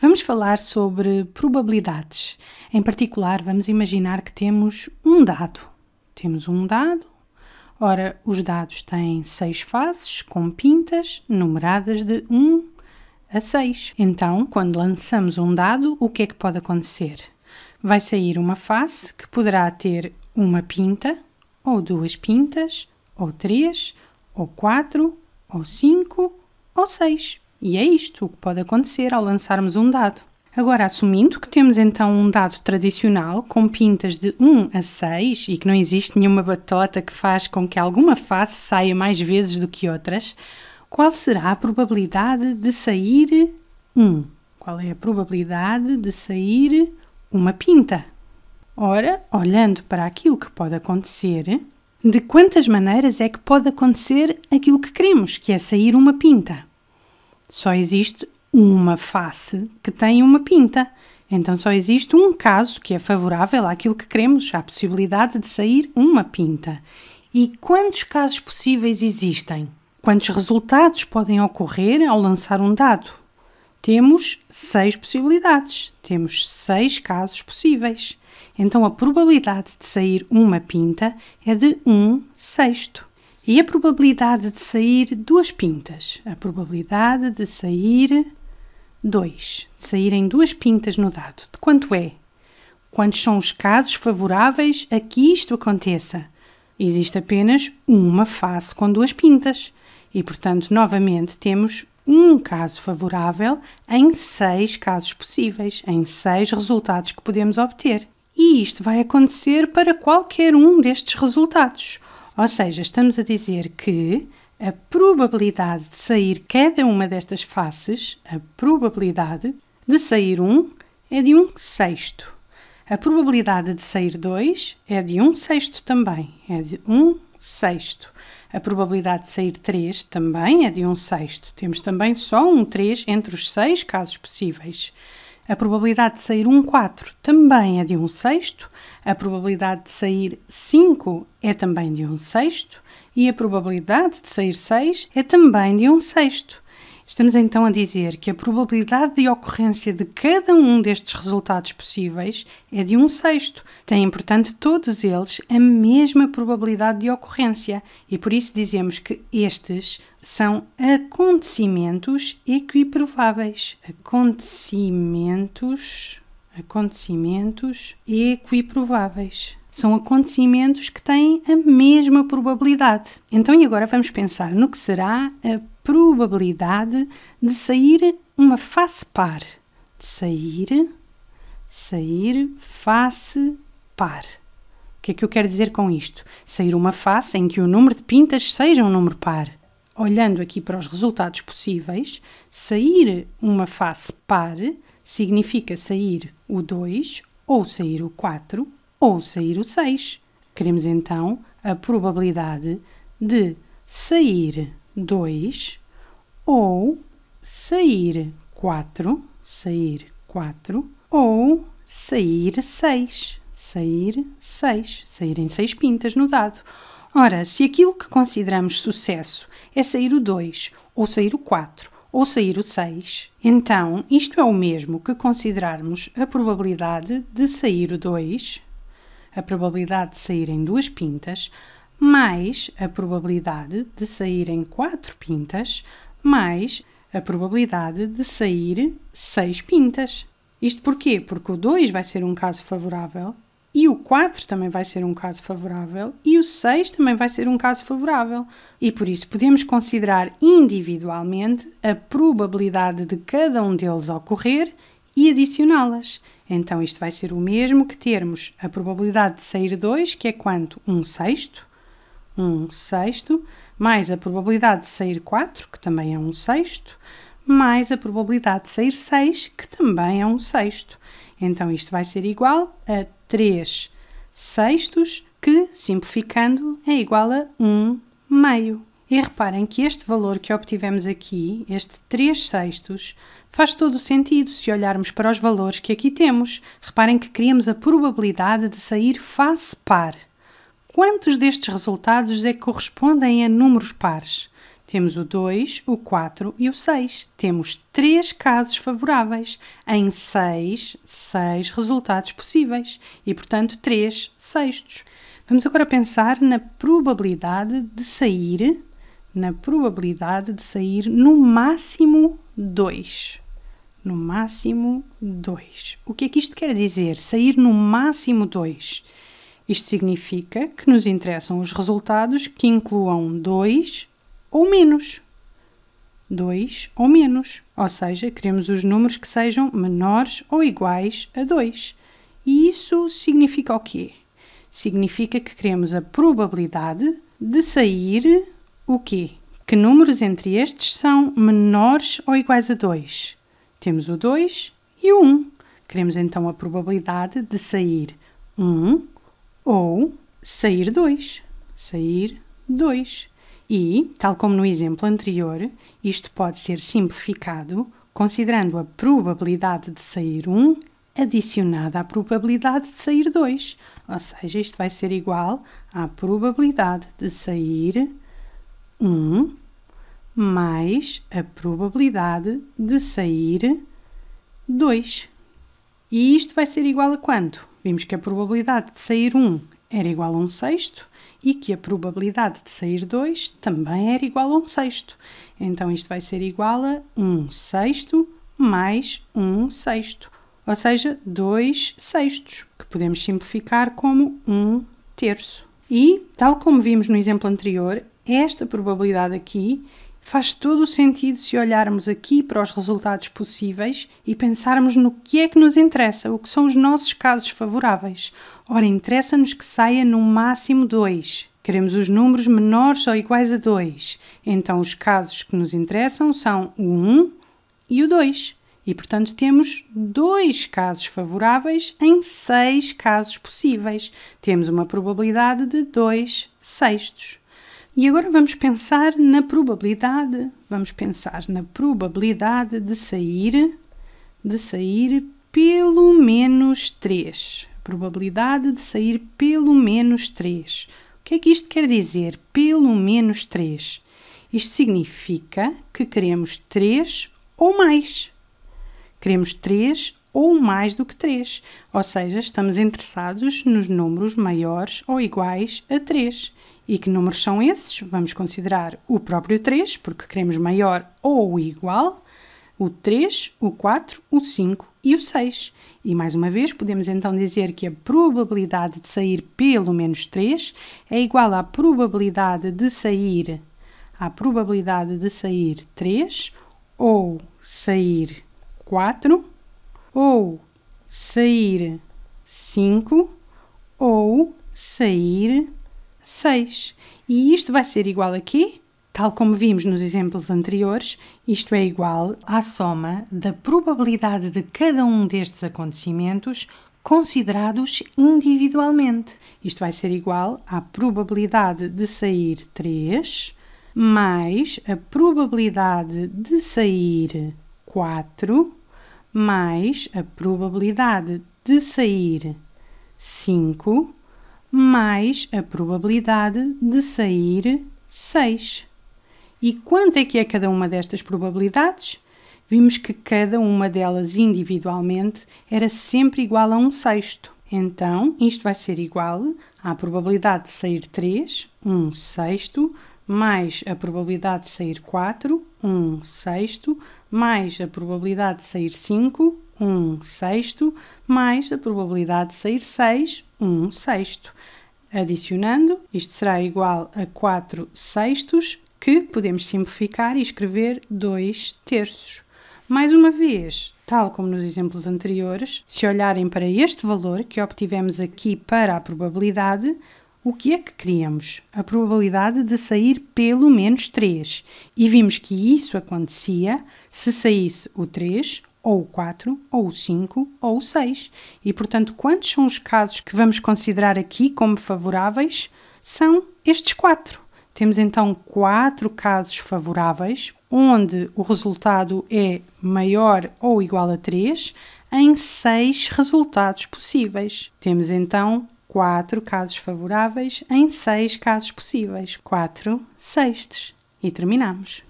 Vamos falar sobre probabilidades. Em particular, vamos imaginar que temos um dado. Temos um dado. Ora, os dados têm seis faces com pintas numeradas de 1 a 6. Então, quando lançamos um dado, o que é que pode acontecer? Vai sair uma face que poderá ter uma pinta, ou duas pintas, ou três, ou quatro, ou cinco, ou seis. E é isto o que pode acontecer ao lançarmos um dado. Agora, assumindo que temos então um dado tradicional com pintas de 1 a 6 e que não existe nenhuma batota que faz com que alguma face saia mais vezes do que outras, qual será a probabilidade de sair 1? Qual é a probabilidade de sair uma pinta? Ora, olhando para aquilo que pode acontecer, de quantas maneiras é que pode acontecer aquilo que queremos, que é sair uma pinta? Só existe uma face que tem uma pinta. Então só existe um caso que é favorável àquilo que queremos, à possibilidade de sair uma pinta. E quantos casos possíveis existem? Quantos resultados podem ocorrer ao lançar um dado? Temos seis possibilidades, temos seis casos possíveis. Então a probabilidade de sair uma pinta é de um sexto. E a probabilidade de sair duas pintas. A probabilidade de sair dois, De saírem duas pintas no dado. De quanto é? Quantos são os casos favoráveis a que isto aconteça? Existe apenas uma face com duas pintas. E, portanto, novamente temos um caso favorável em seis casos possíveis, em seis resultados que podemos obter. E isto vai acontecer para qualquer um destes resultados. Ou seja, estamos a dizer que a probabilidade de sair cada uma destas faces, a probabilidade de sair 1 um, é de 1 um sexto. A probabilidade de sair 2 é de 1 um sexto também, é de 1 sexto. A probabilidade de sair 3 também é de 1 sexto. Temos também só um 3 entre os 6 casos possíveis. A probabilidade de sair um 4 também é de 1 um sexto, a probabilidade de sair 5 é também de 1 um sexto e a probabilidade de sair 6 é também de 1 um sexto. Estamos então a dizer que a probabilidade de ocorrência de cada um destes resultados possíveis é de 1 um sexto. Têm, portanto, todos eles a mesma probabilidade de ocorrência e por isso dizemos que estes são acontecimentos equiprováveis. Acontecimentos, acontecimentos equiprováveis. São acontecimentos que têm a mesma probabilidade. Então, e agora vamos pensar no que será a probabilidade de sair uma face par. De sair, sair face par. O que é que eu quero dizer com isto? Sair uma face em que o número de pintas seja um número par olhando aqui para os resultados possíveis, sair uma face par significa sair o 2, ou sair o 4, ou sair o 6. Queremos então a probabilidade de sair 2 ou sair 4, sair 4, ou sair 6, sair 6, saírem 6 pintas no dado. Ora, se aquilo que consideramos sucesso é sair o 2, ou sair o 4, ou sair o 6. Então, isto é o mesmo que considerarmos a probabilidade de sair o 2, a probabilidade de saírem duas pintas, mais a probabilidade de saírem quatro pintas, mais a probabilidade de sair seis pintas. Isto porquê? Porque o 2 vai ser um caso favorável e o 4 também vai ser um caso favorável e o 6 também vai ser um caso favorável. E por isso podemos considerar individualmente a probabilidade de cada um deles ocorrer e adicioná-las. Então isto vai ser o mesmo que termos a probabilidade de sair 2, que é quanto? 1 um sexto. 1 um sexto, mais a probabilidade de sair 4, que também é 1 um sexto, mais a probabilidade de sair 6, que também é 1 sexto. Então isto vai ser igual a 3 sextos, que, simplificando, é igual a 1 meio. E reparem que este valor que obtivemos aqui, este 3 sextos, faz todo o sentido se olharmos para os valores que aqui temos. Reparem que criamos a probabilidade de sair face par. Quantos destes resultados é que correspondem a números pares? Temos o 2, o 4 e o 6. Temos 3 casos favoráveis em 6, 6 resultados possíveis e, portanto, 3 sextos. Vamos agora pensar na probabilidade de sair, na probabilidade de sair no máximo 2. No máximo 2. O que é que isto quer dizer? Sair no máximo 2. Isto significa que nos interessam os resultados que incluam 2 ou menos. 2 ou menos, ou seja, queremos os números que sejam menores ou iguais a 2. E isso significa o quê? Significa que queremos a probabilidade de sair o quê? Que números entre estes são menores ou iguais a 2? Temos o 2 e o 1. Queremos então a probabilidade de sair 1 ou sair 2. Sair 2. E, tal como no exemplo anterior, isto pode ser simplificado considerando a probabilidade de sair 1 adicionada à probabilidade de sair 2. Ou seja, isto vai ser igual à probabilidade de sair 1 mais a probabilidade de sair 2. E isto vai ser igual a quanto? Vimos que a probabilidade de sair 1 era igual a 1 sexto e que a probabilidade de sair 2 também era igual a 1 sexto. Então isto vai ser igual a 1 sexto mais 1 sexto, ou seja, 2 sextos, que podemos simplificar como 1 terço. E, tal como vimos no exemplo anterior, esta probabilidade aqui Faz todo o sentido se olharmos aqui para os resultados possíveis e pensarmos no que é que nos interessa, o que são os nossos casos favoráveis. Ora, interessa-nos que saia no máximo 2. Queremos os números menores ou iguais a 2. Então, os casos que nos interessam são o 1 e o 2. E, portanto, temos dois casos favoráveis em seis casos possíveis. Temos uma probabilidade de 2 sextos. E agora vamos pensar na probabilidade, vamos pensar na probabilidade de sair, de sair pelo menos 3. Probabilidade de sair pelo menos 3. O que é que isto quer dizer? Pelo menos 3. Isto significa que queremos 3 ou mais. Queremos 3 ou mais do que 3, ou seja, estamos interessados nos números maiores ou iguais a 3. E que números são esses? Vamos considerar o próprio 3, porque queremos maior ou igual, o 3, o 4, o 5 e o 6. E mais uma vez, podemos então dizer que a probabilidade de sair pelo menos 3 é igual à probabilidade de sair à probabilidade de sair 3 ou sair 4 ou sair 5 ou sair 6. E isto vai ser igual aqui, Tal como vimos nos exemplos anteriores, isto é igual à soma da probabilidade de cada um destes acontecimentos considerados individualmente. Isto vai ser igual à probabilidade de sair 3 mais a probabilidade de sair 4 mais a probabilidade de sair 5 mais a probabilidade de sair 6. E quanto é que é cada uma destas probabilidades? Vimos que cada uma delas individualmente era sempre igual a um sexto. Então, isto vai ser igual à probabilidade de sair 3, 1 um sexto, mais a probabilidade de sair 4, 1 um sexto, mais a probabilidade de sair 5, 1 um sexto, mais a probabilidade de sair 6, 1 um sexto. Adicionando, isto será igual a 4 sextos, que podemos simplificar e escrever 2 terços. Mais uma vez, tal como nos exemplos anteriores, se olharem para este valor que obtivemos aqui para a probabilidade, o que é que queríamos? A probabilidade de sair pelo menos 3. E vimos que isso acontecia se saísse o 3, ou o 4, ou o 5, ou o 6. E, portanto, quantos são os casos que vamos considerar aqui como favoráveis? São estes 4. Temos então 4 casos favoráveis, onde o resultado é maior ou igual a 3, em 6 resultados possíveis. Temos então 4 casos favoráveis em 6 casos possíveis. 4 sextos. E terminamos.